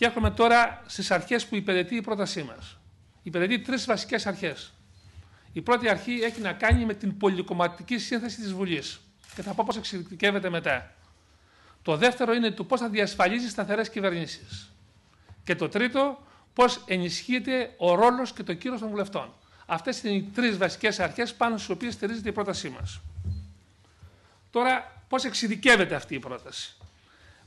Και έχουμε τώρα στις αρχές που υπηρετεί η πρότασή μας. Υπηρετεί τρεις βασικές αρχές. Η πρώτη αρχή έχει να κάνει με την πολυκομματική σύνθεση της Βουλής. Και θα πω πώς εξειδικεύεται μετά. Το δεύτερο είναι το πώς θα διασφαλίζει σταθερές κυβερνήσεις. Και το τρίτο, πώς ενισχύεται ο ρόλος και το κύρος των βουλευτών. Αυτές είναι οι τρεις βασικές αρχές πάνω στις οποίες στηρίζεται η πρότασή μας. Τώρα, πώς εξειδικεύεται αυτή η πρόταση.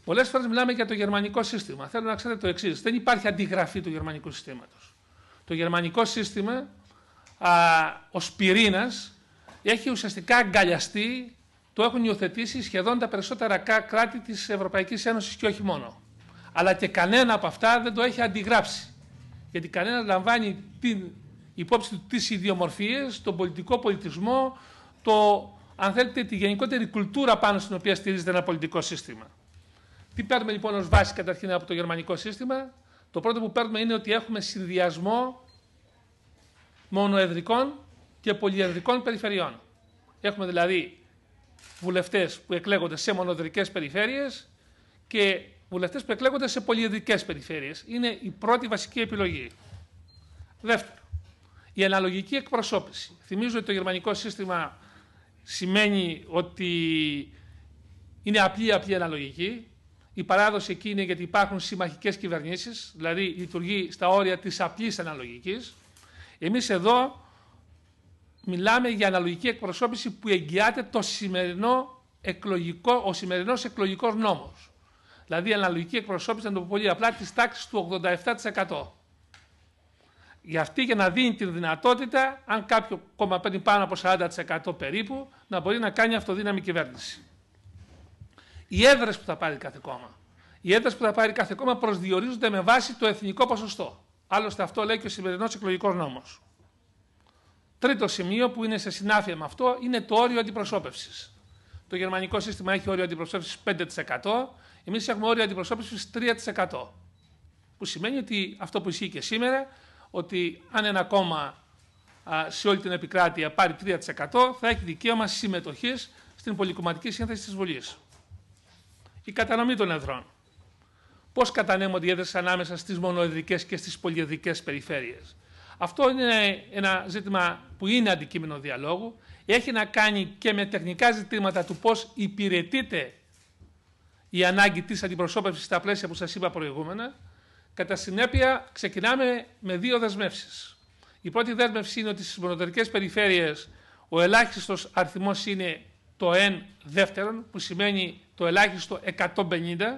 Πολλές φορές μιλάμε για το γερμανικό σύστημα. Θέλω να ξέρετε το εξής. Δεν υπάρχει αντιγραφή του γερμανικού συστήματος. Το γερμανικό σύστημα ως πυρήνας έχει ουσιαστικά αγκαλιαστεί, το έχουν υιοθετήσει σχεδόν τα περισσότερα κράτη της Ευρωπαϊκής Ένωσης και όχι μόνο. Αλλά και κανένα από αυτά δεν το έχει αντιγράψει. Γιατί κανένα λαμβάνει την υπόψη του τις ιδιομορφίες, τον πολιτικό πολιτισμό, το, αν θέλετε, τη γενικότερη κουλτούρα πάνω στην οποία στηρίζεται ένα πολιτικό σύστημα. Τι παίρνουμε λοιπόν ως βάση καταρχήν από το γερμανικό σύστημα. Το πρώτο που παίρνουμε είναι ότι έχουμε συνδυασμό μονοεδρικών και πολυεδρικών περιφερειών. Έχουμε δηλαδή βουλευτές που εκλέγονται σε μονοεδρικές περιφέρειες και βουλευτές που εκλέγονται σε πολυεδρικές περιφέρειες. Είναι η πρώτη βασική επιλογή. Δεύτερο, η αναλογική εκπροσώπηση. Θυμίζω ότι το γερμανικό σύστημα σημαίνει ότι είναι απλή-απλή αναλογική. Η παράδοση εκεί είναι γιατί υπάρχουν συμμαχικές κυβερνήσεις, δηλαδή λειτουργεί στα όρια της απλής αναλογικής. Εμείς εδώ μιλάμε για αναλογική εκπροσώπηση που εγγυάται το σημερινό εκλογικό, ο σημερινός εκλογικός νόμος. Δηλαδή, η αναλογική εκπροσώπηση, να το πω πολύ απλά, της τάξης του 87%. Για αυτή για να δίνει τη δυνατότητα, αν κάποιο κόμμα παίρνει πάνω από 40% περίπου, να μπορεί να κάνει αυτοδύναμη κυβέρνηση. Οι έδρες που θα πάρει κάθε κόμμα. Οι έδρες που θα πάρει κάθε κόμμα προσδιορίζονται με βάση το εθνικό ποσοστό. Άλλωστε, αυτό λέει και ο σημερινός εκλογικός νόμος. Τρίτο σημείο που είναι σε συνάφεια με αυτό είναι το όριο αντιπροσώπευσης. Το γερμανικό σύστημα έχει όριο αντιπροσώπευσης 5%. Εμείς έχουμε όριο αντιπροσώπευσης 3%. Που σημαίνει ότι αυτό που ισχύει και σήμερα, ότι αν ένα κόμμα σε όλη την επικράτεια πάρει 3%, θα έχει δικαίωμα συμμετοχής στην πολυκομματική σύνθεση της Βουλής η κατανομή των εδρών. Πώς κατανέμονται οι έδρες ανάμεσα στις μονοεδρικές και στις πολυεδρικές περιφέρειες. Αυτό είναι ένα ζήτημα που είναι αντικείμενο διαλόγου. Έχει να κάνει και με τεχνικά ζητήματα του πώς υπηρετείται η ανάγκη της αντιπροσώπευσης στα πλαίσια που σας είπα προηγούμενα. Κατά συνέπεια, ξεκινάμε με δύο δεσμεύσεις. Η πρώτη δέσμευση είναι ότι στις μονοδερικές περιφέρειες ο ελάχιστος αριθμός είναι το εν δεύτερον, που σημαίνει το ελάχιστο 150,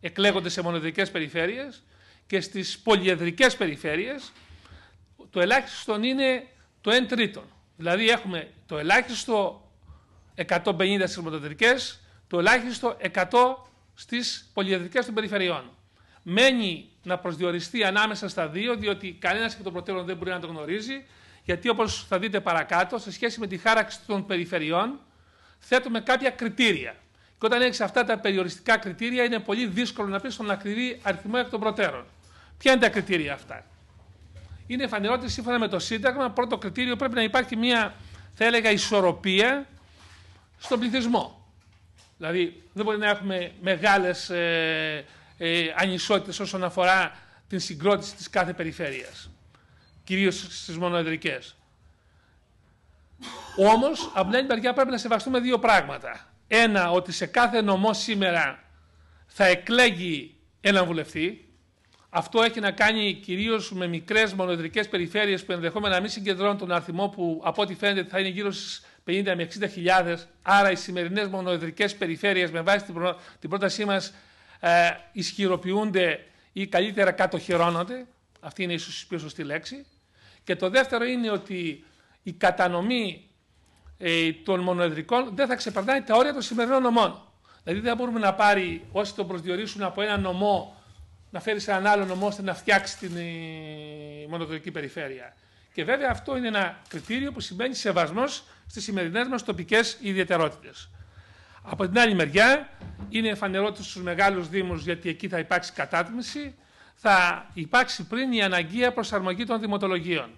εκλέγονται σε μονοδικές περιφέρειες και στις πολυεδρικές περιφέρειες το ελάχιστο είναι το 1 τρίτον. Δηλαδή έχουμε το ελάχιστο 150 στις μονοδικές, το ελάχιστο 100 στις πολυεδρικές των περιφερειών. Μένει να προσδιοριστεί ανάμεσα στα δύο, διότι κανένας από το προτέρων δεν μπορεί να το γνωρίζει, γιατί όπως θα δείτε παρακάτω, σε σχέση με τη χάραξη των περιφερειών, θέτουμε κάποια κριτήρια. Και όταν έχεις αυτά τα περιοριστικά κριτήρια, είναι πολύ δύσκολο να πεις στον ακριβή αριθμό εκ των προτέρων. Ποια είναι τα κριτήρια αυτά. Είναι φανερό ότι σύμφωνα με το Σύνταγμα, πρώτο κριτήριο πρέπει να υπάρχει μια, θα έλεγα, ισορροπία στον πληθυσμό. Δηλαδή, δεν μπορεί να έχουμε μεγάλες ε, ε ανισότητες όσον αφορά την συγκρότηση της κάθε περιφέρειας, κυρίως στις μονοεδρικές. Όμως, από την άλλη μεριά πρέπει να σεβαστούμε δύο πράγματα. Ένα, ότι σε κάθε νομό σήμερα θα εκλέγει έναν βουλευτή. Αυτό έχει να κάνει κυρίως με μικρές μονοεδρικές περιφέρειες που ενδεχόμενα να μην συγκεντρώνουν τον αριθμό που από ό,τι φαίνεται θα είναι γύρω στις 50 με 60 Άρα, οι σημερινές μονοεδρικές περιφέρειες με βάση την πρότασή μας ε, ισχυροποιούνται ή καλύτερα κατοχυρώνονται. Αυτή είναι ίσως η πιο σωστή λέξη. Και το δεύτερο είναι ότι η κατανομή ε, των μονοεδρικών δεν θα ξεπερνάει τα όρια των σημερινών νομών. Δηλαδή δεν μπορούμε να πάρει όσοι τον προσδιορίσουν από ένα νομό να φέρει σε έναν άλλο νομό ώστε να φτιάξει την ε, μονοδοτική περιφέρεια. Και βέβαια αυτό είναι ένα κριτήριο που σημαίνει σεβασμός στις σημερινές μας τοπικές ιδιαιτερότητες. Από την άλλη μεριά, είναι ότι στου μεγάλους Δήμους, γιατί εκεί θα υπάρξει κατάτμιση, θα υπάρξει πριν η αναγκαία προσαρμογή των δημοτολογίων.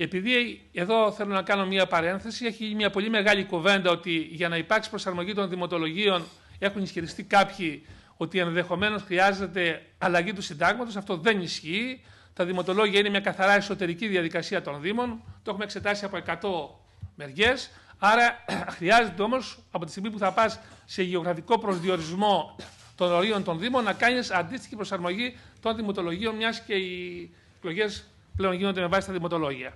Επειδή εδώ θέλω να κάνω μια παρένθεση, έχει γίνει μια πολύ μεγάλη κουβέντα ότι για να υπάρξει προσαρμογή των δημοτολογίων έχουν ισχυριστεί κάποιοι ότι ενδεχομένως χρειάζεται αλλαγή του συντάγματος. Αυτό δεν ισχύει. Τα δημοτολόγια είναι μια καθαρά εσωτερική διαδικασία των Δήμων. Το έχουμε εξετάσει από 100 μεριές. Άρα χρειάζεται όμως από τη στιγμή που θα πας σε γεωγραφικό προσδιορισμό των ορίων των Δήμων να κάνεις αντίστοιχη προσαρμογή των δημοτολογίων, μιας και οι εκλογές πλέον γίνονται με βάση τα δημοτολόγια.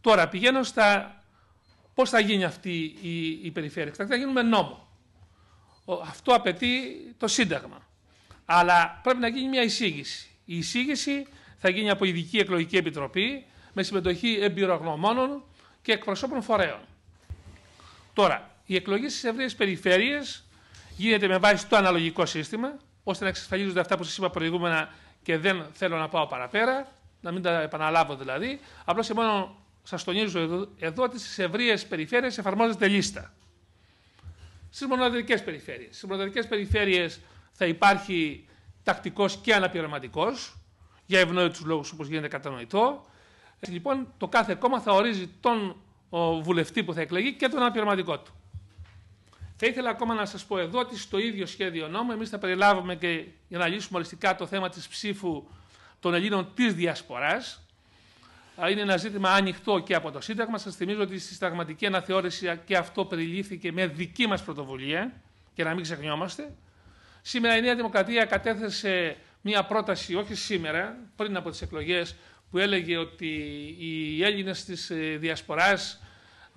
Τώρα, πηγαίνω στα πώς θα γίνει αυτή η, η περιφέρεια. Θα γίνουμε νόμο. Αυτό απαιτεί το Σύνταγμα. Αλλά πρέπει να γίνει μια εισήγηση. Η εισήγηση θα γίνει από ειδική εκλογική επιτροπή με συμμετοχή εμπειρογνωμόνων και εκπροσώπων φορέων. Τώρα, η εκλογή στις ευρείες περιφέρειες γίνεται με βάση το αναλογικό σύστημα, ώστε να εξασφαλίζονται αυτά που σας είπα προηγούμενα και δεν θέλω να πάω παραπέρα, να μην τα επαναλάβω δηλαδή. Απλώς και μόνο σας τονίζω εδώ, εδώ ότι στι ευρείες περιφέρειες εφαρμόζεται λίστα. Στις μοναδικές περιφέρειες. Στις μοναδικές περιφέρειες θα υπάρχει τακτικός και αναπληρωματικός, για ευνόητους λόγους όπως γίνεται κατανοητό. Ε, λοιπόν, το κάθε κόμμα θα ορίζει τον βουλευτή που θα εκλεγεί και τον αναπληρωματικό του. Θα ήθελα ακόμα να σας πω εδώ ότι στο ίδιο σχέδιο νόμου εμείς θα περιλάβουμε και για να λύσουμε οριστικά το θέμα της ψήφου των Ελλήνων της Διασποράς. Είναι ένα ζήτημα ανοιχτό και από το Σύνταγμα. Σας θυμίζω ότι στη συνταγματική αναθεώρηση και αυτό περιλήφθηκε με δική μας πρωτοβουλία και να μην ξεχνιόμαστε. Σήμερα η Νέα Δημοκρατία κατέθεσε μια πρόταση, όχι σήμερα, πριν από τις εκλογές, που έλεγε ότι οι Έλληνες της ε, Διασποράς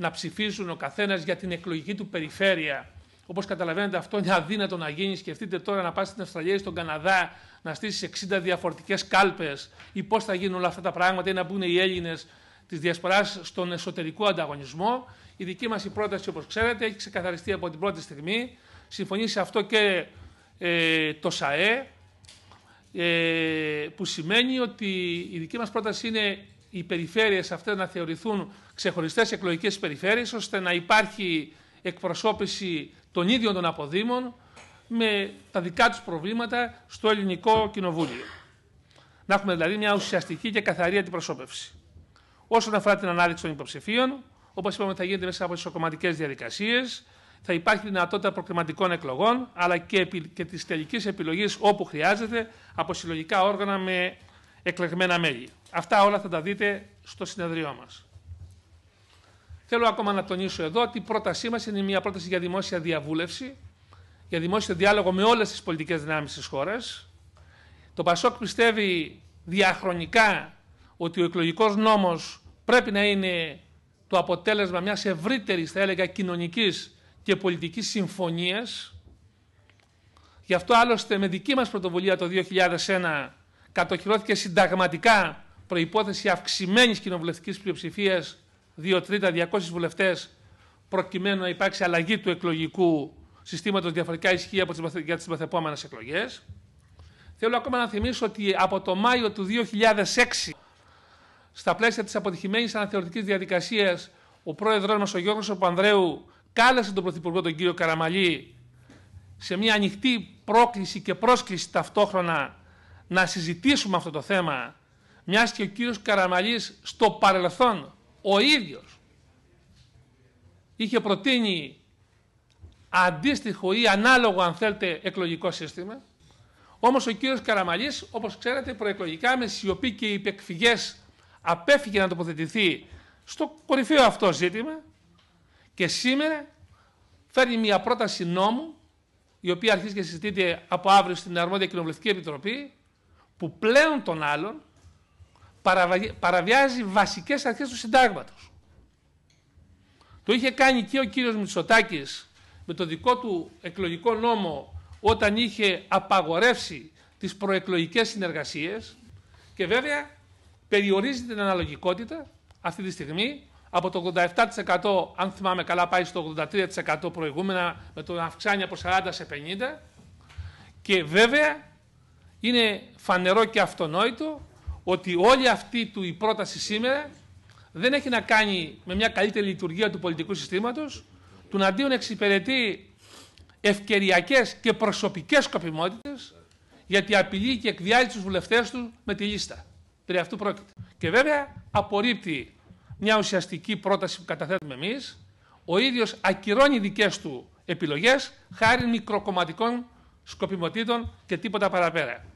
να ψηφίζουν ο καθένας για την εκλογική του περιφέρεια. Όπως καταλαβαίνετε, αυτό είναι αδύνατο να γίνει. Σκεφτείτε τώρα να πας στην Αυστραλία ή στον Καναδά να στήσεις 60 διαφορετικές κάλπες ή πώς θα γίνουν όλα αυτά τα πράγματα ή να μπουν οι Έλληνες της διασποράς στον εσωτερικό ανταγωνισμό. Η δική μας πρόταση, όπως ξέρετε, έχει ξεκαθαριστεί από την πρώτη στιγμή. Συμφωνεί σε αυτό και ε, το ΣΑΕ, ε, που σημαίνει ότι η δική μας πρόταση είναι οι περιφέρειες αυτές να θεωρηθούν ξεχωριστές εκλογικές περιφέρειες ώστε να υπάρχει εκπροσώπηση των ίδιων των αποδήμων με τα δικά τους προβλήματα στο ελληνικό κοινοβούλιο. Να έχουμε δηλαδή μια ουσιαστική και καθαρή αντιπροσώπευση. Όσον αφορά την ανάδειξη των υποψηφίων, όπως είπαμε, θα γίνεται μέσα από ισοκομματικέ διαδικασίες, θα υπάρχει δυνατότητα προκριματικών εκλογών, αλλά και, και τη τελική επιλογή όπου χρειάζεται από συλλογικά όργανα με εκλεγμένα μέλη. Αυτά όλα θα τα δείτε στο συνεδριό μας. Θέλω ακόμα να τονίσω εδώ ότι η πρότασή μας είναι μια πρόταση για δημόσια διαβούλευση, για δημόσιο διάλογο με όλες τις πολιτικές δυνάμεις της χώρας. Το Πασόκ πιστεύει διαχρονικά ότι ο εκλογικός νόμος πρέπει να είναι το αποτέλεσμα μιας ευρύτερης, θα έλεγα, κοινωνικής και πολιτικής συμφωνίας. Γι' αυτό άλλωστε με δική μας πρωτοβουλία το 2001 κατοχυρώθηκε συνταγματικά προϋπόθεση αυξημένης κοινοβουλευτικής πλειοψηφίας δύο τρίτα, 200 βουλευτές, προκειμένου να υπάρξει αλλαγή του εκλογικού συστήματος διαφορετικά ισχύει από τις, για τις μεθεπόμενες εκλογές. Θέλω ακόμα να θυμίσω ότι από το Μάιο του 2006, στα πλαίσια της αποτυχημένης αναθεωρητικής διαδικασίας, ο πρόεδρός μας, ο Γιώργος Παπανδρέου, κάλεσε τον Πρωθυπουργό τον κύριο Καραμαλή σε μια ανοιχτή πρόκληση και πρόσκληση ταυτόχρονα να συζητήσουμε αυτό το θέμα, μιας και ο κύριος Καραμαλής στο παρελθόν ο ίδιος είχε προτείνει αντίστοιχο ή ανάλογο αν θέλετε εκλογικό σύστημα όμως ο κύριος Καραμαλής όπως ξέρετε προεκλογικά με σιωπή και υπεκφυγές απέφυγε να τοποθετηθεί στο κορυφαίο αυτό ζήτημα και σήμερα φέρνει μια πρόταση νόμου η οποία αρχίζει και συζητείται από αύριο στην Αρμόδια Κοινοβουλευτική Επιτροπή που πλέον των άλλων παραβιάζει βασικές αρχές του συντάγματος. Το είχε κάνει και ο κύριος Μητσοτάκης με το δικό του εκλογικό νόμο όταν είχε απαγορεύσει τις προεκλογικές συνεργασίες και βέβαια περιορίζει την αναλογικότητα αυτή τη στιγμή από το 87% αν θυμάμαι καλά πάει στο 83% προηγούμενα με τον αυξάνει από 40% σε 50% και βέβαια είναι φανερό και αυτονόητο ότι όλη αυτή του η πρόταση σήμερα δεν έχει να κάνει με μια καλύτερη λειτουργία του πολιτικού συστήματος, του να εξυπηρετεί ευκαιριακές και προσωπικές σκοπιμότητες, γιατί απειλεί και εκβιάζει τους βουλευτές του με τη λίστα. Περί αυτού πρόκειται. Και βέβαια απορρίπτει μια ουσιαστική πρόταση που καταθέτουμε εμείς, ο ίδιος ακυρώνει δικές του επιλογές χάρη μικροκομματικών σκοπιμοτήτων και τίποτα παραπέρα.